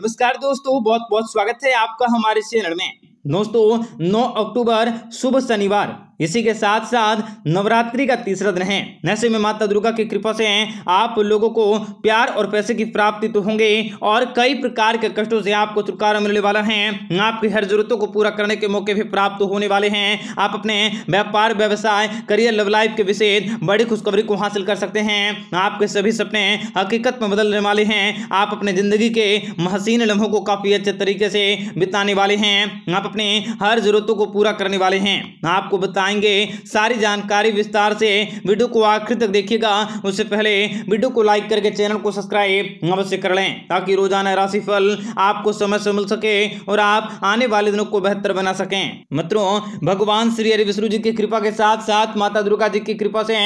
नमस्कार दोस्तों बहुत बहुत स्वागत है आपका हमारे चैनल में दोस्तों 9 अक्टूबर शुभ शनिवार इसी के साथ साथ नवरात्रि का तीसरा दिन है ऐसे में माता दुर्गा की कृपा से आप लोगों को प्यार और पैसे की प्राप्ति तो होंगे और कई प्रकार के कष्टों से आपको छुटकारा मिलने वाला है आपकी हर जरूरतों को पूरा करने के मौके भी प्राप्त होने वाले हैं आप अपने व्यापार व्यवसाय करियर लव लाइफ के विषय बड़ी खुशखबरी को हासिल कर सकते हैं आपके सभी सपने हकीकत में बदलने वाले हैं आप अपने जिंदगी के महसीन लम्हों को काफी अच्छे तरीके से बिताने वाले हैं आप अपने हर जरूरतों को पूरा करने वाले हैं आपको बता बताएंगे सारी जानकारी विस्तार से वीडियो को आखिर तक देखिएगा उससे पहले वीडियो को लाइक करके चैनल को सब्सक्राइब अवश्य कर लें ताकि रोजाना राशिफल आपको समय से मिल सके और आप आने वाले दिनों को बेहतर बना सकें मित्रों भगवान श्री हरि विष्णु जी की कृपा के साथ साथ माता दुर्गा जी की कृपा से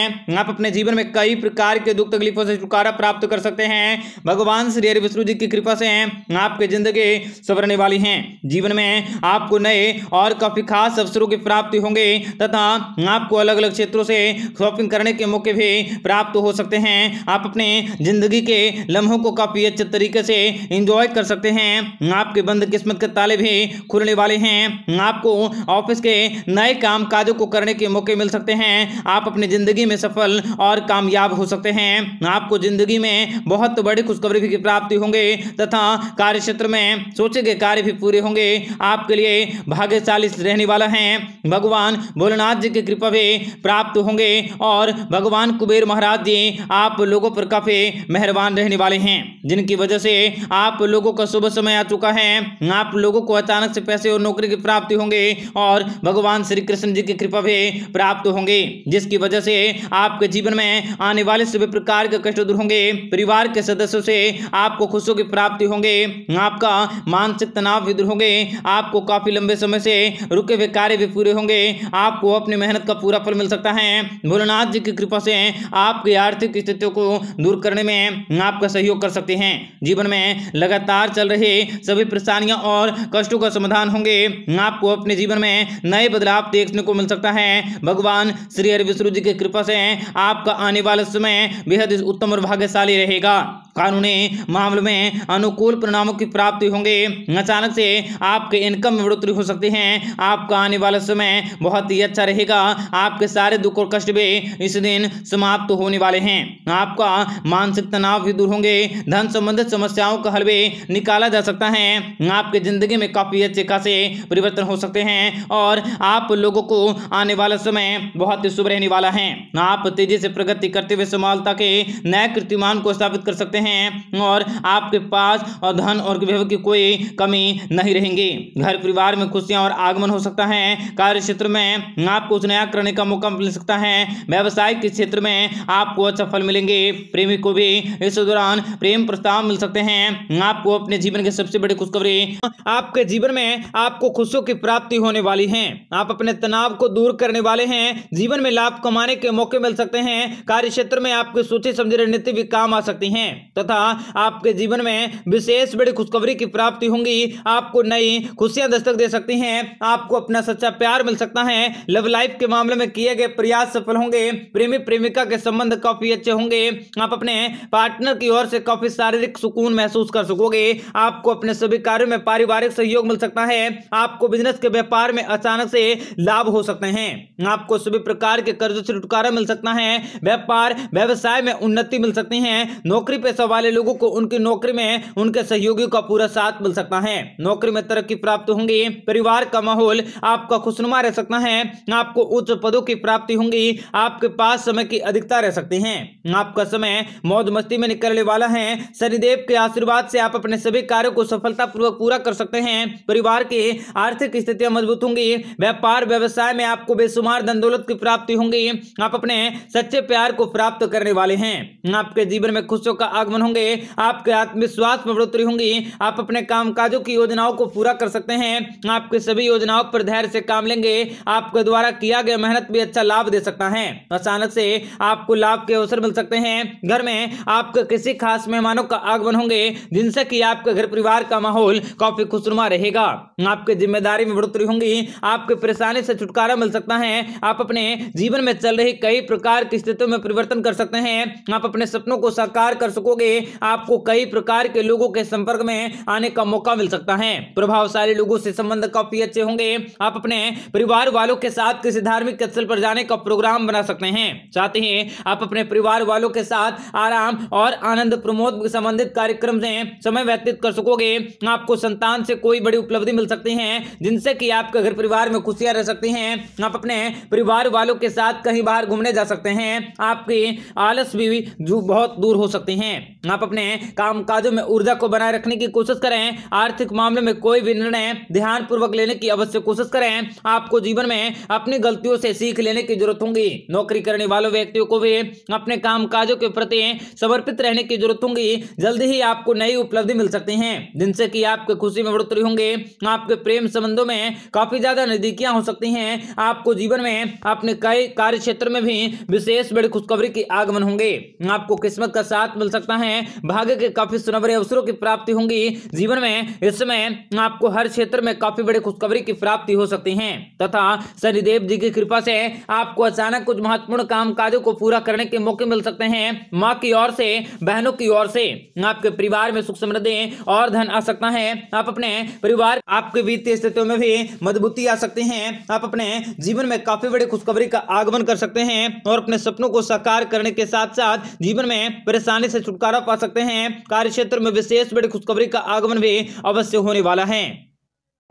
आप अपने जीवन में कई प्रकार के दुख तकलीफों से छुटकारा प्राप्त कर सकते हैं भगवान श्री हरि विष्णु जी की कृपा से आपके जिंदगी सवरने वाली है जीवन में आपको नए और काफी खास अवसरों की प्राप्ति होंगे तथा तथा आपको अलग अलग क्षेत्रों से शॉपिंग करने के मौके भी प्राप्त हो सकते हैं आप अपने ज़िंदगी के लम्हों को काफ़ी अच्छे तरीके से इंजॉय कर सकते हैं आपके बंद किस्मत के ताले भी खुलने वाले हैं आपको ऑफिस के नए काम काजों को करने के मौके मिल सकते हैं आप अपनी ज़िंदगी में सफल और कामयाब हो सकते हैं आपको ज़िंदगी में बहुत बड़ी खुशखबरी की प्राप्ति होंगे तथा कार्य क्षेत्र में सोचे गए कार्य भी पूरे होंगे आपके लिए भाग्यशाली रहने वाला है भगवान भोलेनाथ रघुनाथ जी की कृपा भी प्राप्त होंगे और भगवान कुबेर महाराज जी आप लोगों पर काफी मेहरबान रहने वाले हैं जिनकी वजह से आप लोगों का शुभ समय आ चुका है आप लोगों को अचानक से पैसे और नौकरी की प्राप्ति होंगे और भगवान श्री कृष्ण जी की कृपा भी प्राप्त होंगे जिसकी वजह से आपके जीवन में आने वाले सभी प्रकार के कष्ट दूर होंगे परिवार के सदस्यों से आपको खुशियों की प्राप्ति होंगे आपका मानसिक तनाव भी दूर होंगे आपको काफी लंबे समय से रुके हुए कार्य भी पूरे होंगे आपको वो अपनी मेहनत का पूरा फल मिल सकता है भोलेनाथ जी की कृपा से आपकी आर्थिक स्थितियों को दूर करने में आपका सहयोग कर सकते हैं जीवन में लगातार चल रहे सभी परेशानियां और कष्टों का समाधान होंगे आपको अपने जीवन में नए बदलाव देखने को मिल सकता है भगवान श्री हरि विष्णु जी की कृपा से आपका आने वाला समय बेहद उत्तम और भाग्यशाली रहेगा कानूनी मामलों में अनुकूल परिणामों की प्राप्ति होंगे अचानक से आपके इनकम में बढ़ोतरी हो सकती है आपका आने वाला समय बहुत ही अच्छा रहेगा आपके सारे दुख और कष्ट भी इस दिन समाप्त तो होने वाले हैं आपका मानसिक तनाव भी दूर होंगे धन संबंधित समस्याओं का हल भी निकाला जा सकता है आपके जिंदगी में काफी अच्छे खासे परिवर्तन हो सकते हैं और आप लोगों को आने वाला समय बहुत ही शुभ रहने वाला है आप तेजी से प्रगति करते हुए समालता के नए कीर्तिमान को स्थापित कर सकते हैं हैं और आपके पास और धन और विभव की कोई कमी नहीं रहेंगे घर परिवार में खुशियां और आगमन हो सकता है कार्य क्षेत्र में आपको कुछ नया करने का मौका मिल सकता है व्यवसाय के क्षेत्र में आपको अच्छा फल मिलेंगे प्रेमी को भी इस दौरान प्रेम प्रस्ताव मिल सकते हैं आपको अपने जीवन के सबसे बड़ी खुशखबरी आपके जीवन में आपको खुशियों की प्राप्ति होने वाली है आप अपने तनाव को दूर करने वाले हैं जीवन में लाभ कमाने के मौके मिल सकते हैं कार्य क्षेत्र में आपकी सोचे समझे रणनीति भी काम आ सकती है तथा आपके जीवन में विशेष बड़ी खुशखबरी की प्राप्ति होंगी आपको नई खुशियां दस्तक दे सकती हैं आपको अपना सच्चा प्यार मिल सकता है लव लाइफ के मामले में किए गए प्रयास सफल होंगे प्रेमी प्रेमिका के संबंध काफी अच्छे होंगे आप अपने पार्टनर की ओर से काफी शारीरिक सुकून महसूस कर सकोगे आपको अपने सभी कार्यो में पारिवारिक सहयोग मिल सकता है आपको बिजनेस के व्यापार में अचानक से लाभ हो सकते हैं आपको सभी प्रकार के कर्जों से छुटकारा मिल सकता है व्यापार व्यवसाय में उन्नति मिल सकती है नौकरी पे पैसा वाले लोगों को उनकी नौकरी में उनके सहयोगियों का पूरा साथ मिल सकता है नौकरी में तरक्की प्राप्त होंगी परिवार का माहौल आपका खुशनुमा रह सकता है आपको उच्च पदों की प्राप्ति होंगी आपके पास समय की अधिकता रह सकती है आपका समय मौज मस्ती में निकलने वाला है शनिदेव के आशीर्वाद से आप अपने सभी कार्यों को सफलतापूर्वक पूरा कर सकते हैं परिवार की आर्थिक स्थितियां मजबूत होंगी व्यापार व्यवसाय में आपको बेसुमार धन दौलत की प्राप्ति होंगी आप अपने सच्चे प्यार को प्राप्त करने वाले हैं आपके जीवन में खुशियों का आग आगमन होंगे आपके आत्मविश्वास में बढ़ोतरी होंगी आप अपने काम काजों की योजनाओं को पूरा कर सकते हैं आपके सभी योजनाओं पर धैर्य से काम लेंगे आपके द्वारा किया गया मेहनत भी अच्छा लाभ दे सकता है अचानक से आपको लाभ के अवसर मिल सकते हैं घर में आपके किसी खास मेहमानों का आगमन होंगे जिनसे की आपके घर परिवार का माहौल काफी खुशनुमा रहेगा आपके जिम्मेदारी में बढ़ोतरी होंगी आपके परेशानी से छुटकारा मिल सकता है आप अपने जीवन में चल रही कई प्रकार की स्थितियों में परिवर्तन कर सकते हैं आप अपने सपनों को साकार कर सकोगे करोगे आपको कई प्रकार के लोगों के संपर्क में आने का मौका मिल सकता है प्रभावशाली लोगों से संबंध काफी अच्छे होंगे आप अपने परिवार वालों के साथ किसी धार्मिक स्थल पर जाने का प्रोग्राम बना सकते हैं साथ ही आप अपने परिवार वालों के साथ आराम और आनंद प्रमोद संबंधित कार्यक्रम से समय व्यतीत कर सकोगे आपको संतान से कोई बड़ी उपलब्धि मिल सकती है जिनसे कि आपके घर परिवार में खुशियां रह सकती हैं आप अपने परिवार वालों के साथ कहीं बाहर घूमने जा सकते हैं आपकी आलस भी भी बहुत दूर हो सकती हैं आप अपने काम काजों में ऊर्जा को बनाए रखने की कोशिश करें आर्थिक मामले में कोई भी निर्णय ध्यान पूर्वक लेने की अवश्य कोशिश करें आपको जीवन में अपनी गलतियों से सीख लेने की जरूरत होगी नौकरी करने वालों व्यक्तियों को भी अपने काम काजों के प्रति समर्पित रहने की जरूरत होगी जल्द ही आपको नई उपलब्धि मिल सकती है जिनसे की आपके खुशी में बढ़ोतरी होंगे आपके प्रेम संबंधों में काफी ज्यादा नजदीकियां हो सकती है आपको जीवन में अपने कई कार्य क्षेत्र में भी विशेष बड़ी खुशखबरी की आगमन होंगे आपको किस्मत का साथ मिल सकता है भाग्य के काफी सुनवरे अवसरों की प्राप्ति होंगी जीवन में इस समय आपको हर क्षेत्र में काफी बड़ी खुशखबरी की प्राप्ति हो सकती है तथा शनिदेव जी की कृपा से आपको अचानक कुछ महत्वपूर्ण काम कार्यों को पूरा करने के मौके मिल सकते हैं माँ की ओर से बहनों की ओर से आपके परिवार में सुख समृद्धि और धन आ सकता है आप अपने परिवार आपके वित्तीय स्थितियों में भी मजबूती आ सकती है आप अपने जीवन में काफी बड़ी खुशखबरी का आगमन कर सकते हैं और अपने सपनों को साकार करने के साथ साथ जीवन में परेशानी से छुटकारा छुटकारा पा सकते हैं कार्य में विशेष बड़ी खुशखबरी का आगमन भी अवश्य होने वाला है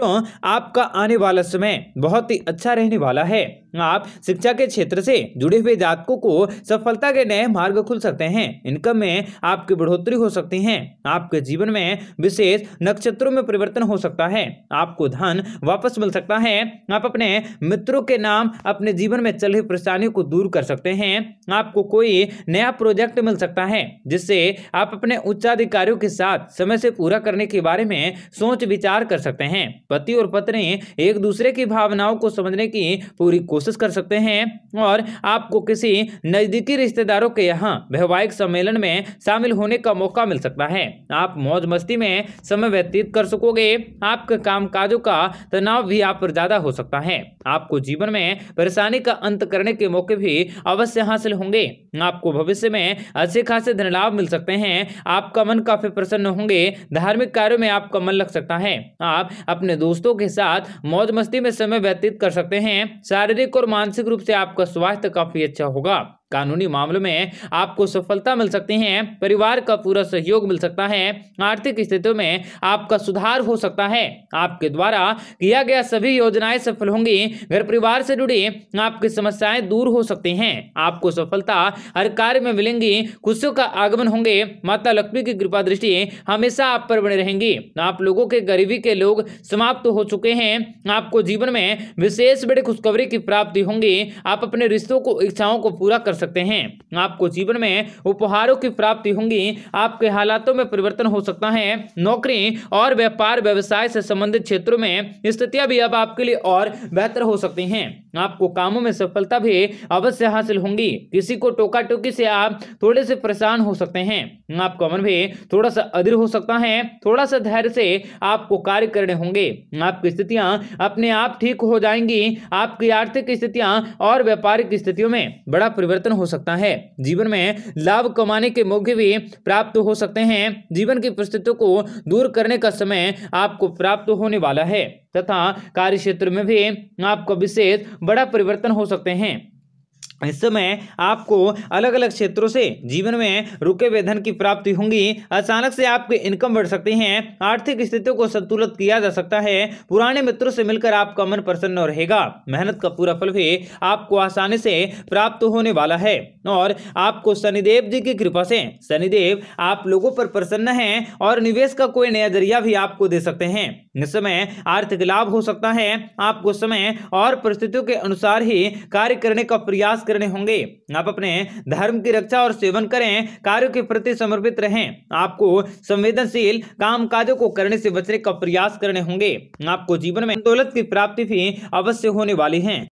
आपका आने वाला समय बहुत ही अच्छा रहने वाला है आप शिक्षा के क्षेत्र से जुड़े हुए जातकों को सफलता के नए मार्ग खुल सकते हैं इनकम में आपकी बढ़ोतरी हो सकती है आपके जीवन में विशेष नक्षत्रों में परिवर्तन हो सकता है आपको धन वापस मिल सकता है आप अपने मित्रों के नाम अपने जीवन में चल रही परेशानियों को दूर कर सकते हैं आपको कोई नया प्रोजेक्ट मिल सकता है जिससे आप अपने उच्चाधिकारियों के साथ समय से पूरा करने के बारे में सोच विचार कर सकते हैं पति और पत्नी एक दूसरे की भावनाओं को समझने की पूरी कोशिश कर सकते हैं और आपको किसी नज़दीकी रिश्तेदारों के यहाँ वैवाहिक सम्मेलन में शामिल होने का मौका मिल सकता है आप मौज मस्ती में समय व्यतीत कर सकोगे आपके कामकाजों का तनाव भी आप पर ज़्यादा हो सकता है आपको जीवन में परेशानी का अंत करने के मौके भी अवश्य हासिल होंगे आपको भविष्य में अच्छे खासे धन लाभ मिल सकते हैं आपका मन काफ़ी प्रसन्न होंगे धार्मिक कार्यों में आपका मन लग सकता है आप अपने दोस्तों के साथ मौज मस्ती में समय व्यतीत कर सकते हैं शारीरिक और मानसिक रूप से आपका स्वास्थ्य काफ़ी अच्छा होगा कानूनी मामलों में आपको सफलता मिल सकती है परिवार का पूरा सहयोग मिल सकता है आर्थिक स्थितियों में आपका सुधार हो सकता है आपके द्वारा किया गया सभी योजनाएं सफल होंगी घर परिवार से जुड़ी आपकी समस्याएं दूर हो सकती हैं आपको सफलता हर कार्य में मिलेंगी खुशियों का आगमन होंगे माता लक्ष्मी की कृपा दृष्टि हमेशा आप पर बनी रहेंगी आप लोगों के गरीबी के लोग समाप्त हो चुके हैं आपको जीवन में विशेष बड़ी खुशखबरी की प्राप्ति होंगी आप अपने रिश्तों को इच्छाओं को पूरा कर सकते हैं आपको जीवन में उपहारों की प्राप्ति होंगी आपके हालातों में परिवर्तन हो सकता है नौकरी और व्यापार व्यवसाय से संबंधित क्षेत्रों में स्थितियां भी अब आपके लिए और बेहतर हो सकती हैं आपको कामों में सफलता भी अवश्य हासिल होंगी किसी को टोका टोकी से आप थोड़े से परेशान हो सकते हैं आपका मन भी थोड़ा सा अधीर हो सकता है थोड़ा सा धैर्य से आपको कार्य करने होंगे आपकी स्थितियां अपने आप ठीक हो जाएंगी आपकी आर्थिक स्थितियां और व्यापारिक स्थितियों में बड़ा परिवर्तन परिवर्तन हो सकता है जीवन में लाभ कमाने के मौके भी प्राप्त हो सकते हैं जीवन की परिस्थितियों को दूर करने का समय आपको प्राप्त होने वाला है तथा कार्य क्षेत्र में भी आपको विशेष बड़ा परिवर्तन हो सकते हैं इस समय आपको अलग अलग क्षेत्रों से जीवन में रुके हुए धन की प्राप्ति होंगी अचानक से आपके इनकम बढ़ सकते हैं आर्थिक स्थितियों को संतुलित किया जा सकता है पुराने मित्रों से मिलकर आपका मन प्रसन्न रहेगा मेहनत का पूरा फल भी आपको आसानी से प्राप्त होने वाला है और आपको शनिदेव जी की कृपा से शनिदेव आप लोगों पर प्रसन्न है और निवेश का कोई नया जरिया भी आपको दे सकते हैं इस समय आर्थिक लाभ हो सकता है आपको समय और परिस्थितियों के अनुसार ही कार्य करने का प्रयास करने होंगे आप अपने धर्म की रक्षा और सेवन करें कार्यों के प्रति समर्पित रहें आपको संवेदनशील काम काजों को करने से बचने का प्रयास करने होंगे आपको जीवन में दौलत की प्राप्ति भी अवश्य होने वाली है